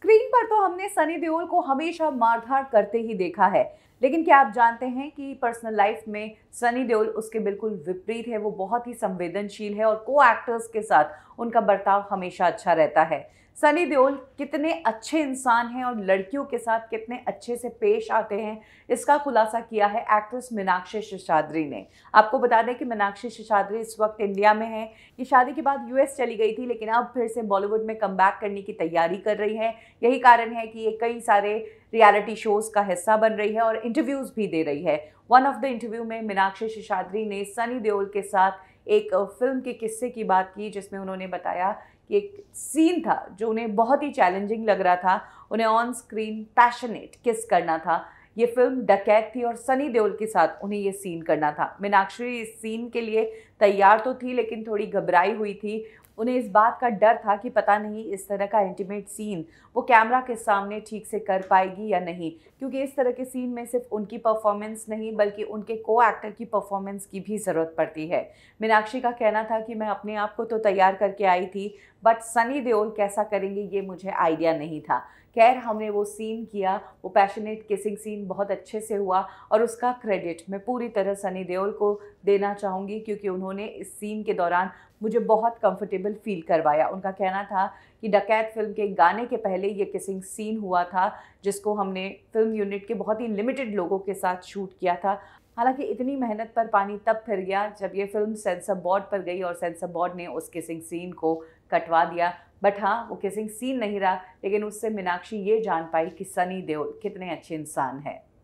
screen पर तो हमने सनी देओल को हमेशा मारधाड़ करते ही देखा है लेकिन क्या आप जानते हैं कि पर्सनल लाइफ में सनी देओल उसके बिल्कुल विपरीत है वो बहुत ही संवेदनशील है और को एक्टर्स के साथ उनका बर्ताव हमेशा अच्छा रहता है सनी देओल कितने अच्छे इंसान हैं और लड़कियों के साथ कितने अच्छे से पेश आते हैं इसका खुलासा किया है एक्ट्रेस मीनाक्षी शिशाद्री ने आपको बता दें कि मीनाक्षी शिशाद्री इस वक्त इंडिया में है ये शादी के बाद यूएस चली गई थी लेकिन अब फिर से बॉलीवुड में कम करने की तैयारी कर रही है यही कारण है कि ये कई सारे रियलिटी शोज़ का हिस्सा बन रही है और इंटरव्यूज़ भी दे रही है वन ऑफ द इंटरव्यू में मीनाक्षी शिशाद्री ने सनी देओल के साथ एक फिल्म के किस्से की बात की जिसमें उन्होंने बताया कि एक सीन था जो उन्हें बहुत ही चैलेंजिंग लग रहा था उन्हें ऑन स्क्रीन पैशनेट किस करना था ये फिल्म डकैत थी और सनी देओल के साथ उन्हें ये सीन करना था मीनाक्षी इस सीन के लिए तैयार तो थी लेकिन थोड़ी घबराई हुई थी उन्हें इस बात का डर था कि पता नहीं इस तरह का इंटीमेट सीन वो कैमरा के सामने ठीक से कर पाएगी या नहीं क्योंकि इस तरह के सीन में सिर्फ उनकी परफॉर्मेंस नहीं बल्कि उनके को एक्टर की परफॉर्मेंस की भी ज़रूरत पड़ती है मीनाक्षी का कहना था कि मैं अपने आप को तो तैयार करके आई थी बट सनी देओल कैसा करेंगे ये मुझे आइडिया नहीं था खैर हमने वो सीन किया वो पैशनेट किसिंग सीन बहुत अच्छे से हुआ और उसका क्रेडिट मैं पूरी तरह सनी देओल को देना चाहूँगी क्योंकि उन्होंने इस सीन के दौरान मुझे बहुत कंफर्टेबल फील करवाया उनका कहना था कि डकैत फिल्म के गाने के पहले ये किसिंग सीन हुआ था जिसको हमने फिल्म यूनिट के बहुत ही लिमिटेड लोगों के साथ शूट किया था हालांकि इतनी मेहनत पर पानी तब फिर गया जब ये फिल्म सेंसर बोर्ड पर गई और सेंसर बोर्ड ने उस किसिंग सीन को कटवा दिया बट हाँ वो किसिंग सीन नहीं रहा लेकिन उससे मीनाक्षी ये जान पाई कि सनी देओल कितने अच्छे इंसान हैं